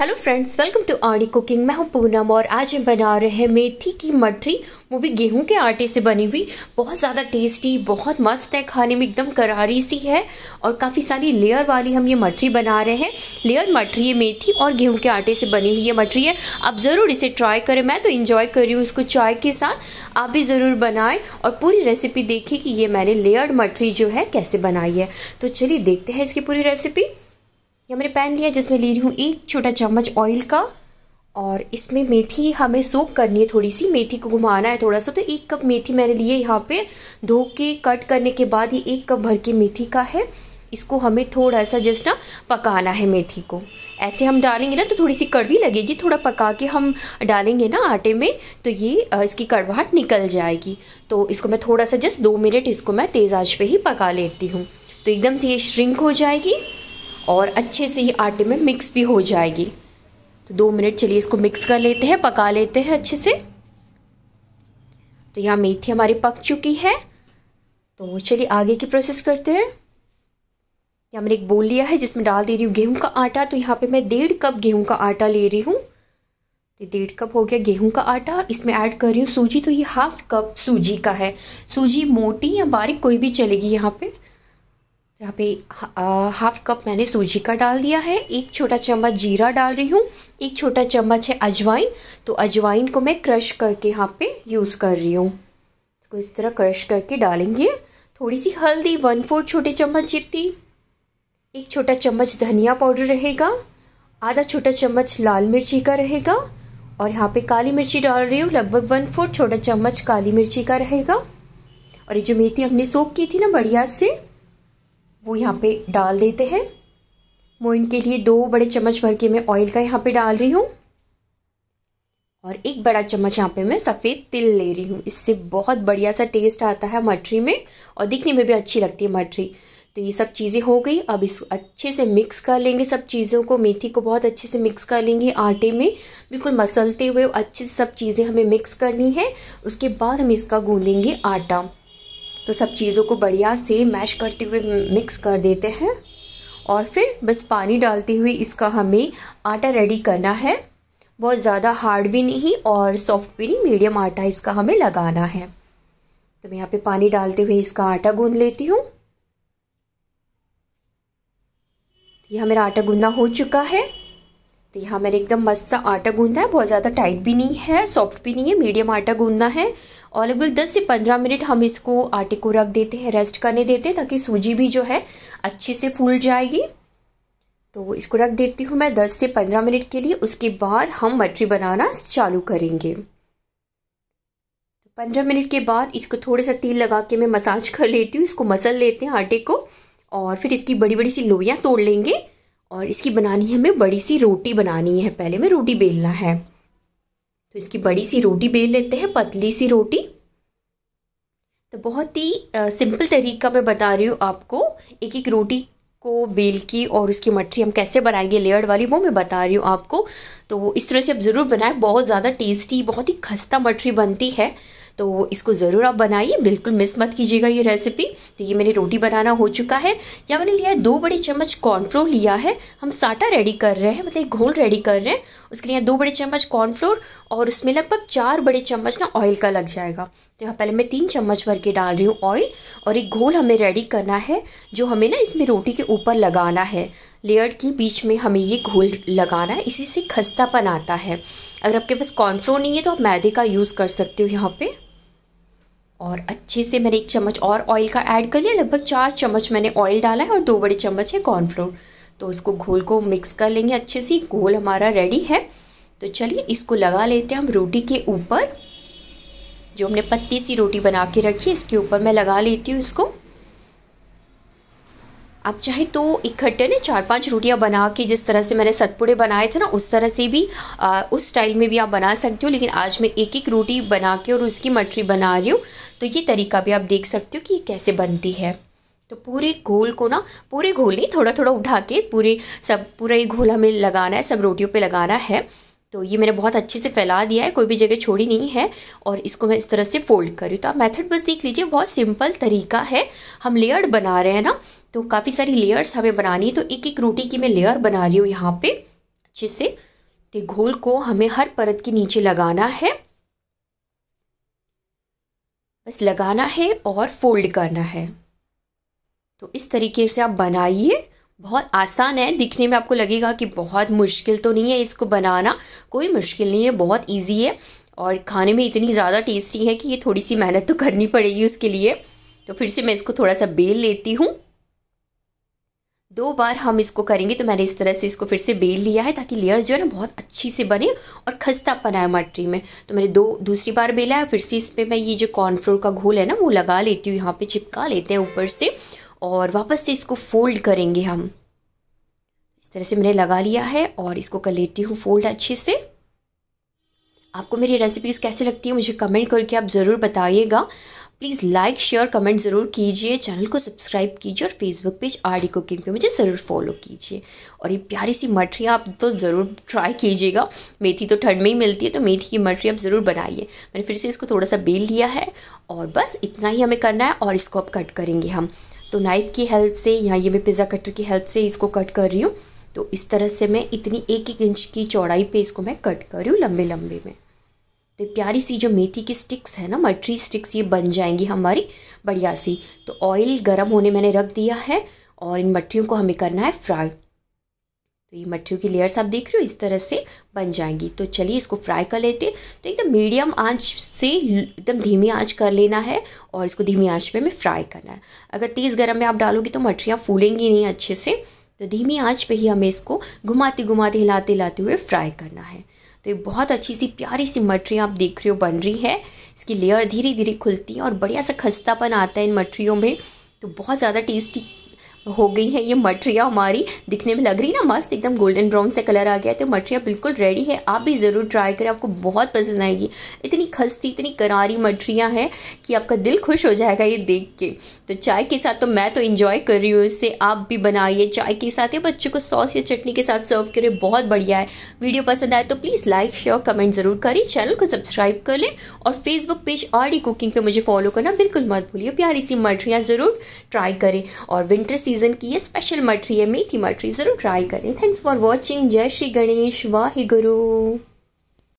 hello friends welcome to Aadi cooking मैं हूं पूनम और आज हम बना रहे हैं मेथी की मठरी वो भी गेहूं के आटे से बनी हुई बहुत ज़्यादा टेस्टी बहुत मस्त है खाने में एकदम करारी सी है और काफ़ी सारी लेयर वाली हम ये मठरी बना रहे हैं लेयर मठरी ये मेथी और गेहूं के आटे से बनी हुई ये मठरी है आप ज़रूर इसे ट्राई करें मैं तो इन्जॉय कर रही हूँ इसको चाय के साथ आप भी ज़रूर बनाएँ और पूरी रेसिपी देखें कि ये मैंने लेयर मठरी जो है कैसे बनाई है तो चलिए देखते हैं इसकी पूरी रेसिपी ये मैंने पैन लिया जिसमें ले रही हूँ एक छोटा चम्मच ऑयल का और इसमें मेथी हमें सोप करनी है थोड़ी सी मेथी को घुमाना है थोड़ा सा तो एक कप मेथी मैंने लिए यहाँ पे धो के कट करने के बाद ये एक कप भर के मेथी का है इसको हमें थोड़ा सा जस्ट ना पकाना है मेथी को ऐसे हम डालेंगे ना तो थोड़ी सी कड़वी लगेगी थोड़ा पका के हम डालेंगे ना आटे में तो ये इसकी कड़वाहट निकल जाएगी तो इसको मैं थोड़ा सा जस्ट दो मिनट इसको मैं तेज़ आँच पर ही पका लेती हूँ तो एकदम से ये श्रिंक हो जाएगी और अच्छे से ही आटे में मिक्स भी हो जाएगी तो दो मिनट चलिए इसको मिक्स कर लेते हैं पका लेते हैं अच्छे से तो यहाँ मेथी हमारी पक चुकी है तो चलिए आगे की प्रोसेस करते हैं यहाँ मैंने एक बोल लिया है जिसमें डाल दे रही हूँ गेहूँ का आटा तो यहाँ पे मैं डेढ़ कप गेहूँ का आटा ले रही हूँ तो डेढ़ कप हो गया गेहूँ का आटा इसमें ऐड कर रही हूँ सूजी तो ये हाफ कप सूजी का है सूजी मोटी या बारीक कोई भी चलेगी यहाँ पर यहाँ पे हाफ कप मैंने सूजी का डाल दिया है एक छोटा चम्मच जीरा डाल रही हूँ एक छोटा चम्मच है अजवाइन तो अजवाइन को मैं क्रश करके यहाँ पे यूज़ कर रही हूँ इसको इस तरह क्रश करके डालेंगे थोड़ी सी हल्दी वन फोर्थ छोटे चम्मच जितनी एक छोटा चम्मच धनिया पाउडर रहेगा आधा छोटा चम्मच लाल मिर्ची का रहेगा और यहाँ पे काली मिर्ची डाल रही हूँ लगभग वन फोर्थ छोटा चम्मच काली मिर्ची का रहेगा और ये जो मेथी हमने सोख की थी ना बढ़िया से वो यहाँ पे डाल देते हैं मोइन के लिए दो बड़े चम्मच भर के मैं ऑयल का यहाँ पे डाल रही हूँ और एक बड़ा चम्मच यहाँ पे मैं सफ़ेद तिल ले रही हूँ इससे बहुत बढ़िया सा टेस्ट आता है मठरी में और दिखने में भी अच्छी लगती है मठरी तो ये सब चीज़ें हो गई अब इसको अच्छे से मिक्स कर लेंगे सब चीज़ों को मेथी को बहुत अच्छे से मिक्स कर लेंगे आटे में बिल्कुल मसलते हुए अच्छे से सब चीज़ें हमें मिक्स करनी है उसके बाद हम इसका गूंदेंगे आटा तो सब चीज़ों को बढ़िया से मैश करते हुए मिक्स कर देते हैं और फिर बस पानी डालते हुए इसका हमें आटा रेडी करना है बहुत ज़्यादा हार्ड भी नहीं और सॉफ्ट भी नहीं मीडियम आटा इसका हमें लगाना है तो मैं यहाँ पे पानी डालते हुए इसका आटा गूंद लेती हूँ यह मेरा आटा गूंदा हो चुका है तो यहाँ मैंने एकदम मस्त सा आटा गूंदा है बहुत ज़्यादा टाइट भी नहीं है सॉफ्ट भी नहीं है मीडियम आटा गूंदना है और लगभग 10 से 15 मिनट हम इसको आटे को रख देते हैं रेस्ट करने देते हैं ताकि सूजी भी जो है अच्छे से फूल जाएगी तो इसको रख देती हूँ मैं 10 से 15 मिनट के लिए उसके बाद हम मटरी बनाना चालू करेंगे पंद्रह मिनट के बाद इसको थोड़े सा तेल लगा के मैं मसाज कर लेती हूँ इसको मसल लेते हैं आटे को और फिर इसकी बड़ी बड़ी सी लोइयाँ तोड़ लेंगे और इसकी बनानी है हमें बड़ी सी रोटी बनानी है पहले में रोटी बेलना है तो इसकी बड़ी सी रोटी बेल लेते हैं पतली सी रोटी तो बहुत ही सिंपल तरीका मैं बता रही हूँ आपको एक एक रोटी को बेल की और उसकी मठरी हम कैसे बनाएंगे लेयर्ड वाली वो मैं बता रही हूँ आपको तो इस तरह से आप ज़रूर बनाएं बहुत ज़्यादा टेस्टी बहुत ही खस्ता मठरी बनती है तो इसको ज़रूर आप बनाइए बिल्कुल मिस मत कीजिएगा ये रेसिपी तो ये मैंने रोटी बनाना हो चुका है या मैंने लिया है दो बड़े चम्मच कॉर्नफ्लोर लिया है हम साटा रेडी कर रहे हैं मतलब एक घोल रेडी कर रहे हैं उसके लिए दो बड़े चम्मच कॉर्नफ्लोर और उसमें लगभग चार बड़े चम्मच ना ऑयल का लग जाएगा तो यहाँ पहले मैं तीन चम्मच भर के डाल रही हूँ ऑयल और एक घोल हमें रेडी करना है जो हमें ना इसमें रोटी के ऊपर लगाना है लेयर के बीच में हमें ये घोल लगाना है इसी से खस्तापन आता है अगर आपके पास कॉर्नफ्लोर नहीं है तो आप मैदे का यूज़ कर सकते हो यहाँ पर और अच्छे से मैंने एक चम्मच और ऑयल का ऐड कर लिया लगभग चार चम्मच मैंने ऑयल डाला है और दो बड़े चम्मच है कॉर्नफ्लोर तो उसको घोल को मिक्स कर लेंगे अच्छे से घोल हमारा रेडी है तो चलिए इसको लगा लेते हैं हम रोटी के ऊपर जो हमने पत्ती सी रोटी बना के रखी है इसके ऊपर मैं लगा लेती हूँ इसको आप चाहे तो इकट्ठे ना चार पांच रोटियां बना के जिस तरह से मैंने सतपुड़े बनाए थे ना उस तरह से भी आ, उस स्टाइल में भी आप बना सकते हो लेकिन आज मैं एक एक रोटी बना के और उसकी मटरी बना रही हूँ तो ये तरीका भी आप देख सकते हो कि ये कैसे बनती है तो पूरे घोल को ना पूरे घोल नहीं थोड़ा थोड़ा उठा के पूरे सब पूरा ही घोल हमें लगाना है सब रोटियों पर लगाना है तो ये मैंने बहुत अच्छे से फैला दिया है कोई भी जगह छोड़ी नहीं है और इसको मैं इस तरह से फोल्ड कर रही हूँ तो आप मेथड बस देख लीजिए बहुत सिंपल तरीका है हम लेयर बना रहे हैं ना तो काफ़ी सारी लेयर्स हमें बनानी है तो एक एक रोटी की मैं लेयर बना रही हूँ यहाँ पे अच्छे से तो घोल को हमें हर परत के नीचे लगाना है बस लगाना है और फोल्ड करना है तो इस तरीके से आप बनाइए बहुत आसान है दिखने में आपको लगेगा कि बहुत मुश्किल तो नहीं है इसको बनाना कोई मुश्किल नहीं है बहुत ईजी है और खाने में इतनी ज़्यादा टेस्टी है कि ये थोड़ी सी मेहनत तो करनी पड़ेगी उसके लिए तो फिर से मैं इसको थोड़ा सा बेल लेती हूँ दो बार हम इसको करेंगे तो मैंने इस तरह से इसको फिर से बेल लिया है ताकि लेयर जो है ना बहुत अच्छी से बने और खस्ता बनाए मटरी में तो मैंने दो दूसरी बार बेला है फिर से इस पर मैं ये जो कॉर्नफ्लोर का घोल है ना वो लगा लेती हूँ यहाँ पे चिपका लेते हैं ऊपर से और वापस से इसको फोल्ड करेंगे हम इस तरह से मैंने लगा लिया है और इसको कर लेती हूँ फोल्ड अच्छे से आपको मेरी रेसिपीज़ कैसे लगती है मुझे कमेंट करके आप ज़रूर बताइएगा प्लीज़ लाइक शेयर कमेंट ज़रूर कीजिए चैनल को सब्सक्राइब कीजिए और Facebook page R D cooking पे मुझे ज़रूर फॉलो कीजिए और ये प्यारी सी मठरी आप तो ज़रूर ट्राई कीजिएगा मेथी तो ठंड में ही मिलती है तो मेथी की मठरी आप ज़रूर बनाइए मैंने फिर से इसको थोड़ा सा बेल लिया है और बस इतना ही हमें करना है और इसको अब कट करेंगे हम तो नाइफ़ की हेल्प से या ये मैं पिज़्ज़ा कटर की हेल्प से इसको कट कर रही हूँ तो इस तरह से मैं इतनी एक एक इंच की चौड़ाई पे इसको मैं कट कर रही हूँ लंबे लंबे में तो प्यारी सी जो मेथी की स्टिक्स है ना मटरी स्टिक्स ये बन जाएंगी हमारी बढ़िया सी तो ऑयल गर्म होने मैंने रख दिया है और इन मटरीों को हमें करना है फ्राई तो ये मठियों की लेयर्स आप देख रहे हो इस तरह से बन जाएंगी तो चलिए इसको फ्राई कर लेते हैं तो एकदम मीडियम आंच से एकदम धीमी आंच कर लेना है और इसको धीमी आंच पे हमें फ्राई करना है अगर तेज़ गर्म में आप डालोगे तो मठरियाँ फूलेंगी नहीं अच्छे से तो धीमी आंच पे ही हमें इसको घुमाते घुमाते हिलाते हिलाते हुए फ्राई करना है तो ये बहुत अच्छी सी प्यारी सी मठरियाँ आप देख रहे हो बन रही है इसकी लेयर धीरे धीरे खुलती है और बढ़िया सा खस्तापन आता है इन मठरियों में तो बहुत ज़्यादा टेस्टी हो गई है ये मटरिया हमारी दिखने में लग रही ना मस्त एकदम गोल्डन ब्राउन से कलर आ गया तो मटरिया बिल्कुल रेडी है आप भी ज़रूर ट्राई करें आपको बहुत पसंद आएगी इतनी खस्ती इतनी करारी मठरियाँ हैं कि आपका दिल खुश हो जाएगा ये देख के तो चाय के साथ तो मैं तो इन्जॉय कर रही हूँ इससे आप भी बनाइए चाय के साथ या बच्चों को सॉस या चटनी के साथ सर्व करें बहुत बढ़िया है वीडियो पसंद आए तो प्लीज़ लाइक शेयर कमेंट ज़रूर करें चैनल को सब्सक्राइब कर लें और फेसबुक पेज आर कुकिंग पर मुझे फॉलो करना बिल्कुल मत भूलिए प्यारी सी मटरियाँ ज़रूर ट्राई करें और विंटर सीजन सीज़न की ये स्पेशल मठरी है मेथी मठरी ज़रूर ट्राई करें थैंक्स फॉर वॉचिंग जय श्री गणेश वाहिगुरु गुरु